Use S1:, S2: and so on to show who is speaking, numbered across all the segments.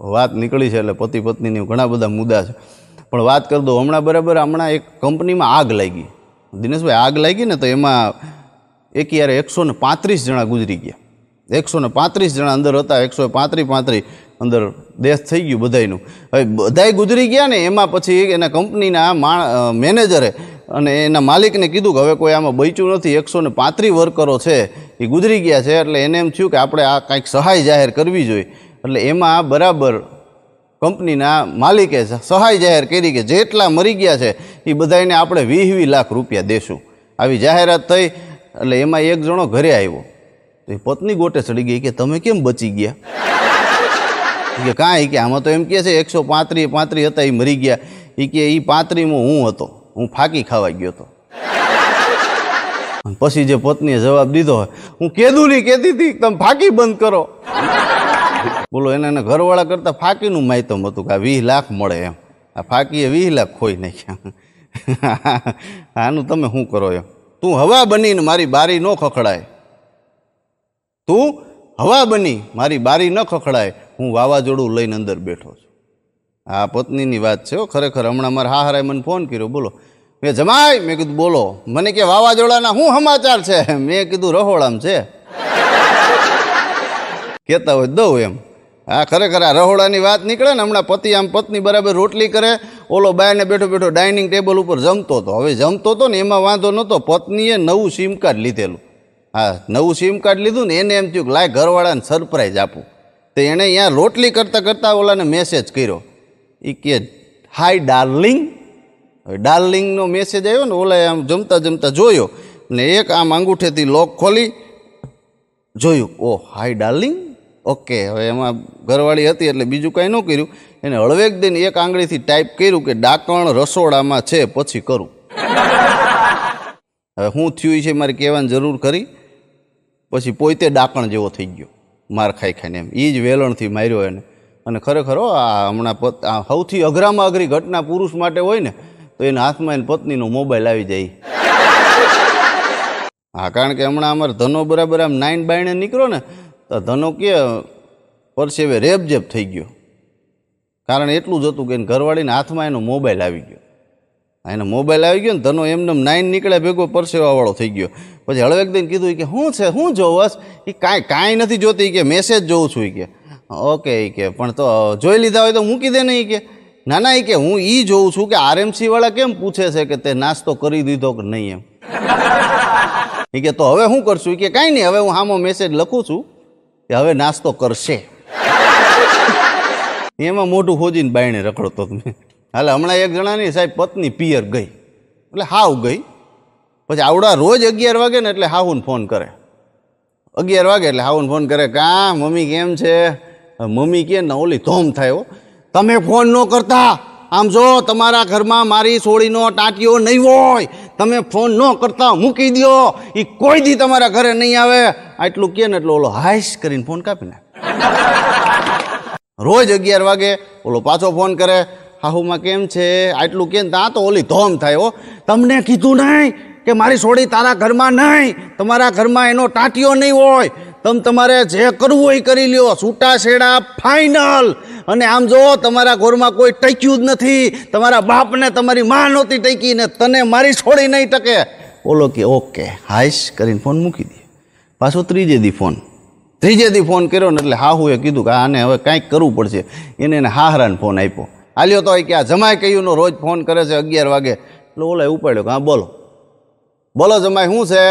S1: વાત નીકળી છે એટલે પતિ પત્નીની ઘણા બધા મુદ્દા છે પણ વાત કરી દો હમણાં બરાબર હમણાં એક કંપનીમાં આગ લાગી દિનેશભાઈ આગ લાગી ને તો એમાં એક યારે એકસો ને પાંત્રીસ જણા ગુજરી ગયા એકસો ને પાંત્રીસ જણા અંદર હતા એકસો પાંત્રી પાંત્રી અંદર દેશ થઈ ગયું બધાયનું હવે બધાય ગુજરી ગયા ને એમાં પછી એના કંપનીના મા મેનેજરે અને એના માલિકને કીધું કે હવે કોઈ આમાં બચ્યું નથી એકસો ને પાંત્રીસ વર્કરો છે એ ગુજરી ગયા છે એટલે એને એમ થયું કે આપણે આ કાંઈક સહાય જાહેર કરવી જોઈએ એટલે એમાં બરાબર કંપનીના માલિકે સહાય જાહેર કરી કે જેટલા મરી ગયા છે એ બધાને આપણે વીસ વીસ લાખ રૂપિયા દેશું આવી જાહેરાત થઈ એટલે એમાં એક જણો ઘરે આવ્યો તો એ પત્ની ગોટે ચડી ગઈ કે તમે કેમ બચી ગયા કે કાંઈ કે આમાં તો એમ કહે છે એકસો પાંત્રી પાંત્રીસ હતા એ મરી ગયા એ કે એ પાંત્રીમાં હું હતો હું ફાંકી ખાવા ગયો હતો પછી જે પત્નીએ જવાબ દીધો હોય હું નહીં કહેતી હતી તમે ફાંકી બંધ કરો બોલો એને એને ઘરવાળા કરતાં ફાકીનું માયતમ હતું કે આ વીસ લાખ મળે એમ આ ફાકીએ વીસ લાખ ખોઈ નાખ્યા આનું તમે શું કરો એમ તું હવા બનીને મારી બારી ન ખખડાય તું હવા બની મારી બારી ન ખખડાય હું વાવાઝોડું લઈને અંદર બેઠો છું આ પત્નીની વાત છે ખરેખર હમણાં મારે હા હાહરાએ મને ફોન કર્યો બોલો મેં જમાય મેં કીધું બોલો મને કે વાવાઝોડાના શું સમાચાર છે મેં કીધું રહોળામ છે કહેતા હોય દઉં એમ હા ખરેખર આ રહોડાની વાત નીકળે ને હમણાં પતિ આમ પત્ની બરાબર રોટલી કરે ઓલો બાયને બેઠો બેઠો ડાઇનિંગ ટેબલ ઉપર જમતો હતો હવે જમતો હતો ને એમાં વાંધો નહોતો પત્નીએ નવું સિમ કાર્ડ લીધેલું હા નવું સિમ કાર્ડ લીધું ને એને એમ થયું કે લાય ઘરવાળાને સરપ્રાઈઝ આપું તો એણે અહીંયા રોટલી કરતાં કરતાં ઓલાને મેસેજ કર્યો એ કે હાય ડાર્લિંગ હવે ડાર્લિંગનો મેસેજ આવ્યો ને ઓલાએ આમ જમતા જમતા જોયો ને એક આમ અંગૂઠેથી લોક ખોલી જોયું ઓ હાય ડાર્લિંગ ઓકે હવે એમાં ઘરવાળી હતી એટલે બીજું કાંઈ ન કર્યું એને હળવેક દઈને એક આંગળીથી ટાઈપ કર્યું કે ડાકણ રસોડામાં છે પછી કરું હવે હું થયું છે મારે કહેવાની જરૂર કરી પછી પોતે ડાકણ જેવો થઈ ગયો માર ખાઈ ખાઈને એમ એ જ વેલણથી માર્યો એને અને ખરેખર આ હમણાં આ સૌથી અઘરામાં અઘરી ઘટના પુરુષ માટે હોય ને તો એના હાથમાં એની પત્નીનો મોબાઈલ આવી જાય હા કારણ કે હમણાં અમારે ધનો બરાબર આમ નાઇન બાયણે નીકળો ને તો ધનુ કે પરસેવે રેબજેબ થઈ ગયો કારણ એટલું જ હતું કે ઘરવાળીના હાથમાં એનો મોબાઈલ આવી ગયો એનો મોબાઈલ આવી ગયો ને ધનો એમને નાઈન નીકળ્યા ભેગો પરસેવાવાળો થઈ ગયો પછી હળવેક દઈને કીધું કે શું છે શું જોવસ એ કાંઈ કાંઈ નથી જોતી કે મેસેજ જોઉં છું કે ઓકે એ કે પણ તો જોઈ લીધા હોય તો મૂકી દે એ કે ના ના એ કે હું એ જોઉં છું કે આરએમસીવાળા કેમ પૂછે છે કે તે નાસ્તો કરી દીધો કે નહીં એમ એ કે તો હવે શું કરશું કે કાંઈ નહીં હવે હું આમાં મેસેજ લખું છું કે હવે નાસ્તો કરશે એમાં મોઢું ખોજીને બાયણે રખડતો તમે હાલે હમણાં એક જણાની સાહેબ પત્ની પિયર ગઈ એટલે હાવ ગઈ પછી આવડા રોજ અગિયાર વાગે ને એટલે હાહુને ફોન કરે અગિયાર વાગે એટલે હાહુને ફોન કરે કા મમ્મી કેમ છે મમ્મી કે ને ઓલી ધોમ થાય તમે ફોન ન કરતા આમ જો તમારા ઘરમાં મારી સોળીનો ટાંકીઓ નહીં હોય તમે ફોન ન કરતા મૂકી દો એ કોઈ દી તમારા ઘરે નહીં આવે આટલું કે ને એટલો ઓલો હાઈશ કરીને ફોન કાપી નાખે રોજ અગિયાર વાગે ઓલો પાછો ફોન કરે હાહુમાં કેમ છે આટલું કે ત્યાં તો ઓલી ધોમ થાય હો તમને કીધું નહીં કે મારી સોડી તારા ઘરમાં નહીં તમારા ઘરમાં એનો ટાંટિયો નહીં હોય તમ તમારે જે કરવું હોય કરી લ્યો છૂટાછેડા ફાઇનલ અને આમ જો તમારા ઘરમાં કોઈ ટક્યું જ નથી તમારા બાપને તમારી મા નહોતી ટકી ને તને મારી છોડી નહીં ટકે બોલો કે ઓકે હાઈશ કરીને ફોન મૂકી દે પાછો ત્રીજે દી ફોન ત્રીજે દી ફોન કર્યો ને એટલે એ કીધું કે આને હવે કાંઈક કરવું પડશે એને એને હાહરાને ફોન આપ્યો આલ્યો તો કે આ જમાય કહ્યું કહ્યુંનો રોજ ફોન કરે છે અગિયાર વાગે એટલે ઓલાએ ઉપાડ્યો કે હા બોલો બોલો જમાય શું છે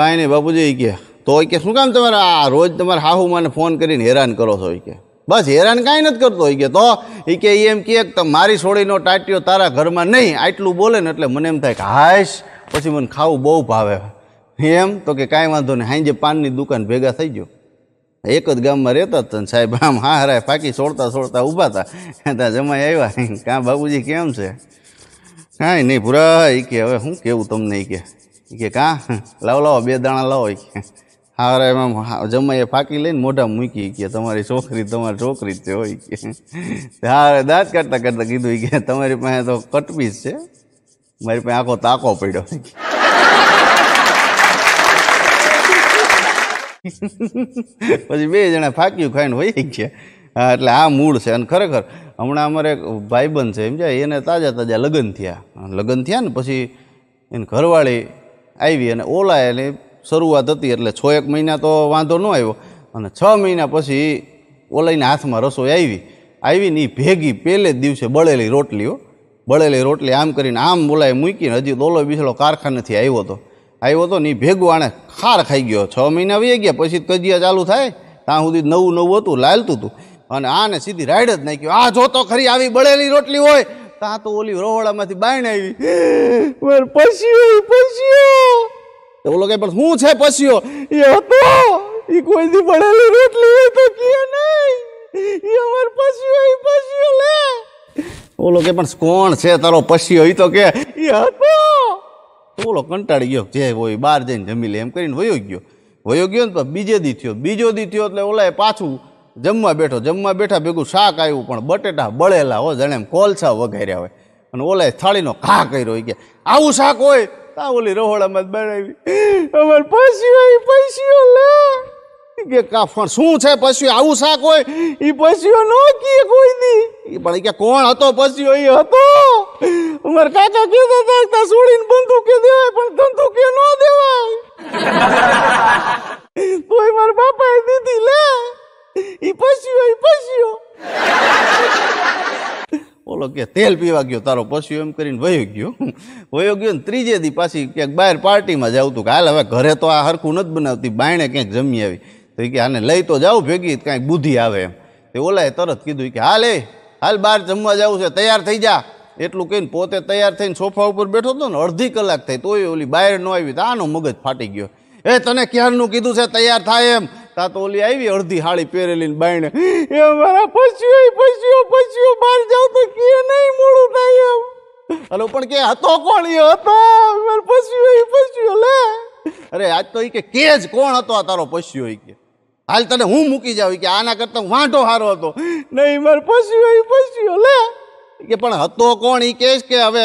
S1: કાંઈ નહીં બાપુજી કે તો કે શું કામ તમારે આ રોજ તમારે હાહુ મને ફોન કરીને હેરાન કરો છો કે બસ હેરાન કાંઈ નથી કરતો એ કે તો એ કે એમ કે મારી છોડીનો ટાટિયો તારા ઘરમાં નહીં આટલું બોલે ને એટલે મને એમ થાય કે હાશ પછી મને ખાવું બહુ ભાવે એમ તો કે કાંઈ વાંધો નહીં હાંજે પાનની દુકાન ભેગા થઈ ગયો એક જ ગામમાં રહેતા હતા ને સાહેબ આમ હા હરાય ફાકી છોડતા છોડતા ઊભા હતા ત્યાં જમાઈ આવ્યા કાં બાબુજી કેમ છે કાંઈ નહીં ભૂરા એ કે હવે શું કેવું તમને એ કે કાં લાવો લાવો બે દાણા લાવો એ કે હારે એમ જમાઈએ ફાંકી લઈને મોઢા મૂકી કે તમારી છોકરી તમારી છોકરી જ છે હોય કે હારે દાંત કાઢતા કાઢતા કીધું કે તમારી પાસે તો કટપીસ છે મારી પાસે આખો તાકો પડ્યો પછી બે જણા ફાંક્યું ખાઈને હોય કે હા એટલે આ મૂળ છે અને ખરેખર હમણાં અમારે એક ભાઈબંધ છે સમજાય એને તાજા તાજા લગ્ન થયા લગ્ન થયા ને પછી એને ઘરવાળી આવી અને ઓલા એને શરૂઆત હતી એટલે છ એક મહિના તો વાંધો ન આવ્યો અને છ મહિના પછી ઓલાઈને હાથમાં રસોઈ આવી આવી ને એ ભેગી પહેલે જ દિવસે બળેલી રોટલીઓ બળેલી રોટલી આમ કરીને આમ બોલાય મૂકીને હજી દોલો બિસલો કારખાનેથી આવ્યો હતો આવ્યો હતો ને એ ભેગું આણે ખાર ખાઈ ગયો છ મહિના વહી ગયા પછી કજિયા ચાલુ થાય ત્યાં સુધી નવું નવું હતું લાલતું હતું અને આને સીધી રાઈડ જ નાખ્યું આ જો તો ખરી આવી બળેલી રોટલી હોય ત્યાં તો ઓલી રોવડામાંથી બાયણ આવી પછી પછી ઓલો કે પણ શું છે પસ્યો એ હતો એ કોઈ દી બળેલી રોટલી તો કીએ નહીં એ અમાર પસ્યો એ પસ્યો લે ઓલો કે પણ કોણ છે તારો પસ્યો એ તો કે એ હતો ઓલો કંટાળી ગયો જે હોય બહાર જઈને જમી લે એમ કરીને વયો ગયો વયો ગયો ને તો બીજે દી થયો બીજો દી થયો એટલે ઓલાએ પાછું જમવા બેઠો જમવા બેઠા ભેગું શાક આવ્યું પણ બટેટા બળેલા હો જણે એમ કોલસા વઘાર્યા હોય અને ઓલાએ થાળીનો ઘા કર્યો કે આવું શાક હોય કા ઓલી રહોળામાં જ બનાવી અમારે પશ્યુ એ પશ્યુ લે કે કાફણ શું છે પશ્યુ આવું શાક હોય એ પશ્યુ ન કીએ કોઈ દી પણ કે કોણ હતો પશ્યુ એ હતો અમાર કાકા કહેતા હતા સુડીને બંદૂક કે દેવાય પણ ધંધુ કે ન દેવાય ઓલો કે તેલ પીવા ગયો તારો પશુ એમ કરીને વયો ગયો વયો ગયો ને ત્રીજે દી પાછી ક્યાંક બહાર પાર્ટીમાં જાવ તું કે હાલ હવે ઘરે તો આ હરખું નથી બનાવતી બાયણે ક્યાંક જમી આવી તો એ કે આને લઈ તો જાઉં ભેગી કાંઈક બુદ્ધિ આવે એમ તે ઓલાએ તરત કીધું કે હાલ એ હાલ બહાર જમવા જવું છે તૈયાર થઈ જા એટલું કહીને પોતે તૈયાર થઈને સોફા ઉપર બેઠો હતો ને અડધી કલાક થઈ તોય ઓલી બહાર ન આવી તો આનો મગજ ફાટી ગયો એ તને ક્યારનું કીધું છે તૈયાર થાય એમ તા તો ઓલી આવી અડધી હાળી પહેરેલી બાઈને એ મારા પશુઓ પશુઓ પશુઓ બહાર જાવ તો કે નહીં મોડું થાય એમ અલો પણ કે હતો કોણ એ હતો મારો પશુઓ પશુઓ લે અરે આજ તો એ કે કે કોણ હતો આ તારો પશુઓ હોય કે હાલ તને હું મૂકી જાવ કે આના કરતાં વાંઢો સારો હતો નહીં મારે મારો પશુઓ પશુઓ લે કે પણ હતો કોણ એ કેસ કે હવે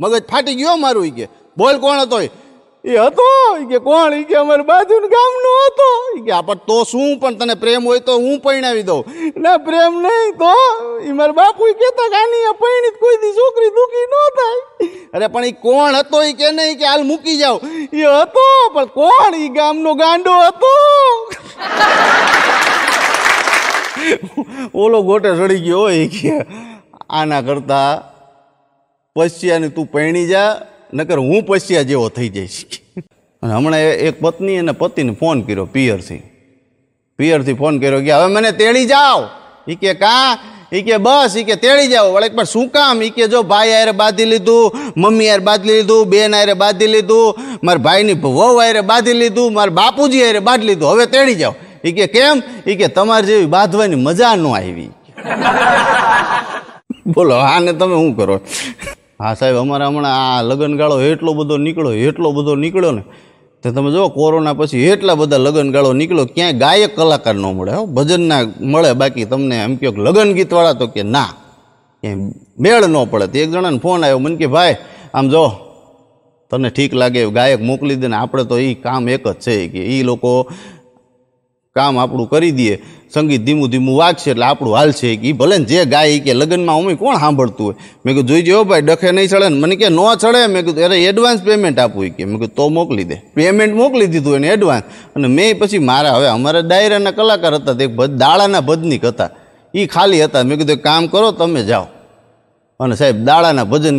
S1: મગજ ફાટી ગયો મારું કે બોલ કોણ હતો એ એ હતો કે કોણ એ કે અમારે બાજુનું ગામનો હતો કે આપણ તો શું પણ તને પ્રેમ હોય તો હું પરણાવી દઉં ના પ્રેમ નહીં તો એ મારા બાપુ કહેતા કે આની આ કોઈ દી છોકરી દુઃખી ન થાય અરે પણ એ કોણ હતો એ કે નહીં કે હાલ મૂકી જાઓ એ હતો પણ કોણ એ ગામનો ગાંડો હતો ઓલો ગોટે ચડી ગયો હોય કે આના કરતા પશ્ચિયાની તું પૈણી જા નકર હું પસ્યા જેવો થઈ જઈશ અને હમણાં એક પત્ની અને પતિને ફોન કર્યો પિયરથી પિયરથી ફોન કર્યો કે હવે મને તેડી જાઓ એ કે કા એ કે બસ એ કે તેડી જાઓ વળે પણ શું કામ એ કે જો ભાઈ આયરે બાંધી લીધું મમ્મી આયરે બાંધી લીધું બેન આયરે બાંધી લીધું મારા ભાઈની વહુ આયરે બાંધી લીધું મારા બાપુજી આયરે બાંધી લીધું હવે તેડી જાઓ એ કે કેમ એ કે તમારી જેવી બાંધવાની મજા ન આવી બોલો આને તમે શું કરો હા સાહેબ અમારે હમણાં આ લગ્નગાળો એટલો બધો નીકળ્યો એટલો બધો નીકળ્યો ને તો તમે જુઓ કોરોના પછી એટલા બધા લગ્નગાળો નીકળ્યો ક્યાંય ગાયક કલાકાર ન મળે હો ભજનના મળે બાકી તમને એમ કહો લગ્ન ગીતવાળા તો કે ના ક્યાંય મેળ ન પડે તો એક જણાને ફોન આવ્યો મને કે ભાઈ આમ જો તને ઠીક લાગે ગાયક મોકલી દે ને આપણે તો એ કામ એક જ છે કે એ લોકો કામ આપણું કરી દઈએ સંગીત ધીમું ધીમું વાગશે એટલે આપણું હાલ છે એ ભલે ને જે ગાય કે લગ્નમાં અમે કોણ સાંભળતું હોય મેં કીધું જોઈ જોઈજો ભાઈ ડખે નહીં ચડે ને મને કે ન ચડે મેં કીધું અરે એડવાન્સ પેમેન્ટ આપવું કે મેં કીધું તો મોકલી દે પેમેન્ટ મોકલી દીધું એને એડવાન્સ અને મેં પછી મારા હવે અમારા ડાયરાના કલાકાર હતા તે દાળાના ભજનિક હતા એ ખાલી હતા મેં કીધું કામ કરો તમે જાઓ અને સાહેબ દાળાના ભજન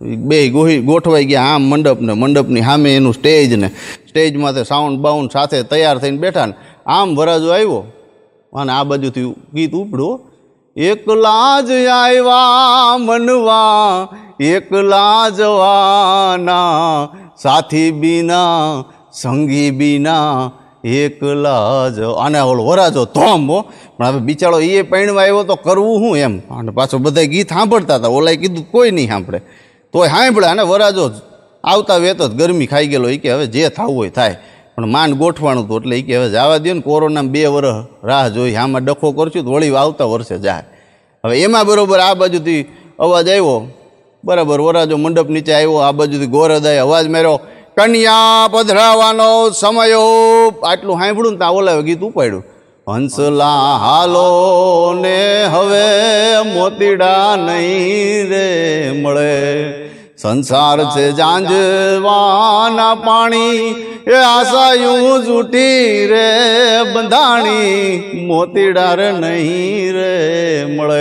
S1: બે ગોહી ગોઠવાઈ ગયા આમ મંડપને મંડપની સામે એનું સ્ટેજને સ્ટેજમાંથી સાઉન્ડ બાઉન્ડ સાથે તૈયાર થઈને બેઠા ને આમ વરાજો આવ્યો અને આ બાજુથી ગીત ઉપડ્યું એકલા જ આવ્યા મનવા એકલા જવાના સાથી બીના સંગી બીના એકલા જ અને ઓલો વરાજો તોમ ધોમો પણ હવે બિચારો એ પૈણવા આવ્યો તો કરવું હું એમ અને પાછો બધા ગીત સાંભળતા હતા ઓલાએ કીધું કોઈ નહીં સાંભળે તોય સાંભળ્યા અને વરાજો જ આવતા વેતો જ ગરમી ખાઈ ગયેલો એ કે હવે જે થવું હોય થાય પણ માન ગોઠવાનું હતું એટલે એ કે હવે જવા દે ને કોરોના બે વર્ષ રાહ જોઈ આમાં ડખો કરશું તો વળી આવતા વર્ષે જાય હવે એમાં બરાબર આ બાજુથી અવાજ આવ્યો બરાબર વરાજો મંડપ નીચે આવ્યો આ બાજુથી ગોરદાય અવાજ માર્યો કન્યા પધરાવાનો સમયો આટલું સાંભળ્યું ને ત્યાં ઓલા ગીત ઉપાડ્યું હંસલા હાલો ને હવે મોતીડા નહીં રે મળે સંસાર છે જાંજવાના પાણી એ આશાયું જૂઠી રે બંધાણી મોતીડા રે નહીં રે મળે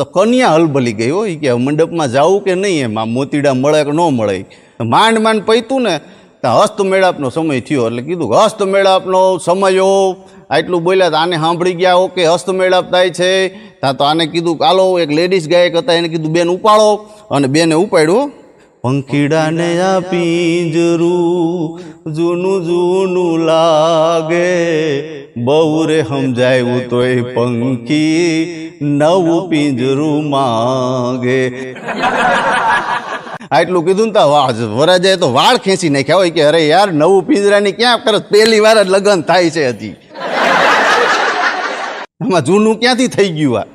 S1: તો કન્યા હલબલી ગઈ હોય કે મંડપમાં જવું કે નહીં એમાં મોતીડા મળે કે ન મળે માંડ માંડ પૈતું ને ત્યાં હસ્ત મેળાપનો સમય થયો એટલે કીધું હસ્ત મેળાપનો સમયો આટલું બોલ્યા તો આને સાંભળી ગયા ઓકે મેળાપ થાય છે ત્યાં તો આને કીધું કાલો એક લેડીઝ ગાયક હતા એને કીધું બેન ઉપાડો અને બેને ઉપાડ્યું પંખીડાને આ પિંજરું જૂનું જૂનું લાગે બહુ રે સમજાયું તોય પંખી નવું પિંજરું માગે એટલું કીધું ને તો વરાજાએ તો વાળ ખેંચી નાખ્યા હોય કે અરે યાર નવું પિંજરાની ક્યાં કરે પહેલી વાર જ લગ્ન થાય છે હજી આમાં જૂનું ક્યાંથી થઈ ગયું આ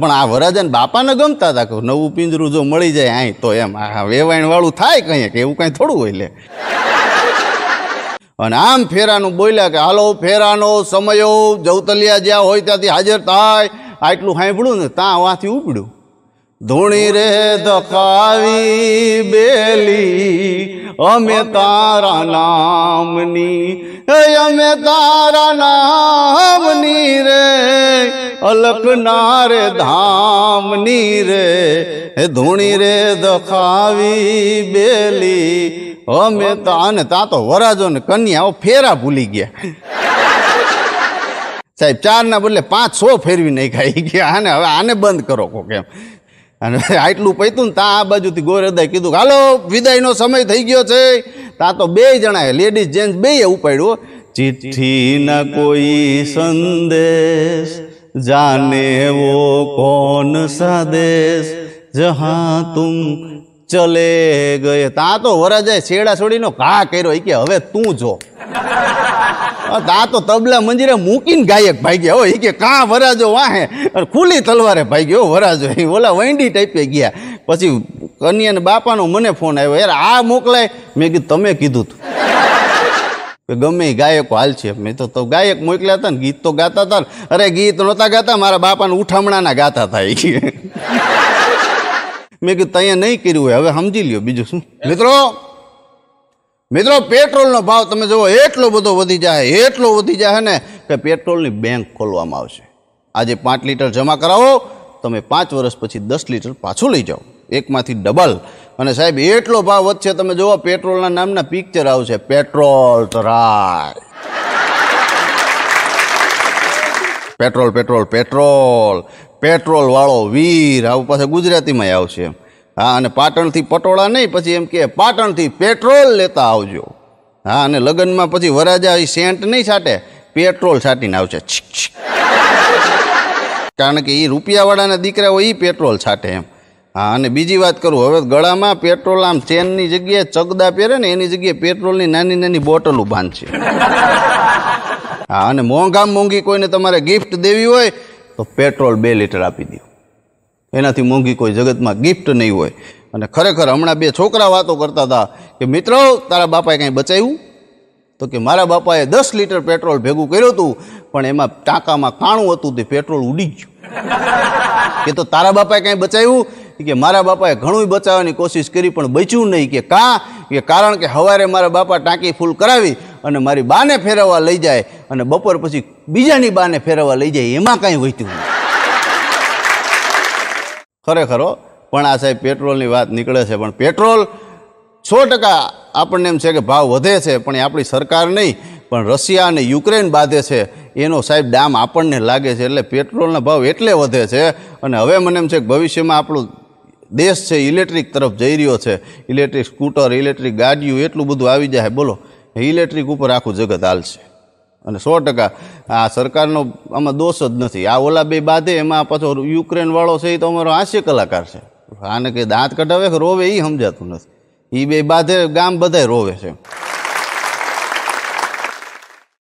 S1: પણ આ વરાજન બાપાને ગમતા હતા કે નવું પિંજરું જો મળી જાય અહીં તો એમ આ વાળું થાય કંઈ કે એવું કંઈ થોડું હોય લે અને આમ ફેરાનું બોલ્યા કે હાલો ફેરાનો સમયો જવતલિયા જ્યાં હોય ત્યાંથી હાજર થાય આટલું સાંભળ્યું ને ત્યાં વાંથી ઉપડ્યું ધૂણી રે દકાવી બેલી અમે તારા નામની અમે તારા નામની રે અલકનાર ધામની રે ધૂણી રે દખાવી બેલી અમે અને તા તો વરાજો ને કન્યાઓ ફેરા ભૂલી ગયા સાહેબ ચારના બદલે પાંચ સો ફેરવી નહીં ખાઈ ગયા આને હવે આને બંધ કરો કોક એમ અને આટલું પૈતું ને ત્યાં આ બાજુથી ગોરદાએ કીધું કે હાલો વિદાયનો સમય થઈ ગયો છે ત્યાં તો બે જણાએ લેડીઝ જેન્ટ્સ બે ઉપાડ્યો ચિઠ્ઠીના કોઈ સંદેશ જાને વો કોન સાદેશ જહા તું ચલે ગયે તા તો વરાજાએ છેડા છોડીનો ઘા કર્યો એ કે હવે તું જો તા તો તબલા મંજીરે મૂકીને ગાયક ભાગ્યા હોય કે કાં વરાજો વાહે ખુલ્લી તલવારે ભાગ્યો વરાજો એ ઓલા વૈંડી ટાઈપે ગયા પછી કન્યાને બાપાનો મને ફોન આવ્યો યાર આ મોકલાય મેં કીધું તમે કીધું હતું કે ગમે ગાયકો હાલ છે મેં તો તો ગાયક મોકલ્યા હતા ને ગીત તો ગાતા હતા અરે ગીત નહોતા ગાતા મારા બાપાને ઉઠામણાના ગાતા થાય મેં કીધું ત્યાં નહીં કર્યું હોય હવે સમજી લ્યો બીજું શું મિત્રો મિત્રો પેટ્રોલનો ભાવ તમે જુઓ એટલો બધો વધી જાય એટલો વધી જાય ને કે પેટ્રોલની બેંક ખોલવામાં આવશે આજે પાંચ લીટર જમા કરાવો તમે પાંચ વર્ષ પછી દસ લીટર પાછું લઈ જાઓ એકમાંથી ડબલ અને સાહેબ એટલો ભાવ વધશે તમે જુઓ પેટ્રોલના નામના પિક્ચર આવશે પેટ્રોલ તરાય પેટ્રોલ પેટ્રોલ પેટ્રોલ પેટ્રોલવાળો વીર આવું પાસે ગુજરાતીમાં આવશે એમ હા અને પાટણથી પટોળા નહીં પછી એમ કે પાટણથી પેટ્રોલ લેતા આવજો હા અને લગ્નમાં પછી વરાજા એ સેન્ટ નહીં છાંટે પેટ્રોલ છાંટીને આવશે કારણ કે એ રૂપિયાવાળાના દીકરા હોય એ પેટ્રોલ છાંટે એમ હા અને બીજી વાત કરું હવે ગળામાં પેટ્રોલ આમ ચેનની જગ્યાએ ચગદા પહેરે ને એની જગ્યાએ પેટ્રોલની નાની નાની બોટલો બાંધશે હા અને મોંઘામાં મોંઘી કોઈને તમારે ગિફ્ટ દેવી હોય તો પેટ્રોલ બે લીટર આપી દો એનાથી મોંઘી કોઈ જગતમાં ગિફ્ટ નહીં હોય અને ખરેખર હમણાં બે છોકરા વાતો કરતા હતા કે મિત્રો તારા બાપાએ કાંઈ બચાવ્યું તો કે મારા બાપાએ દસ લીટર પેટ્રોલ ભેગું કર્યું હતું પણ એમાં ટાંકામાં કાણું હતું તે પેટ્રોલ ઉડી ગયું કે તો તારા બાપાએ કાંઈ બચાવ્યું કે મારા બાપાએ ઘણું બચાવવાની કોશિશ કરી પણ બચ્યું નહીં કે કાં કે કારણ કે હવારે મારા બાપા ટાંકી ફૂલ કરાવી અને મારી બાને ફેરવવા લઈ જાય અને બપોર પછી બીજાની બાને ફેરવવા લઈ જાય એમાં કાંઈ વહેતું નહીં ખરેખરો પણ આ સાહેબ પેટ્રોલની વાત નીકળે છે પણ પેટ્રોલ સો ટકા આપણને એમ છે કે ભાવ વધે છે પણ એ આપણી સરકાર નહીં પણ રશિયા અને યુક્રેન બાંધે છે એનો સાહેબ ડામ આપણને લાગે છે એટલે પેટ્રોલના ભાવ એટલે વધે છે અને હવે મને એમ છે કે ભવિષ્યમાં આપણું દેશ છે ઇલેક્ટ્રિક તરફ જઈ રહ્યો છે ઇલેક્ટ્રિક સ્કૂટર ઇલેક્ટ્રિક ગાડીઓ એટલું બધું આવી જાય બોલો ઇલેક્ટ્રિક ઉપર આખું જગત હાલશે અને સો ટકા આ સરકારનો આમાં દોષ જ નથી આ ઓલા બે બાધે એમાં પાછો યુક્રેનવાળો છે એ તો અમારો હાસ્ય કલાકાર છે આને કે દાંત કઢાવે કે રોવે એ સમજાતું નથી એ બે બાધે ગામ બધાય રોવે છે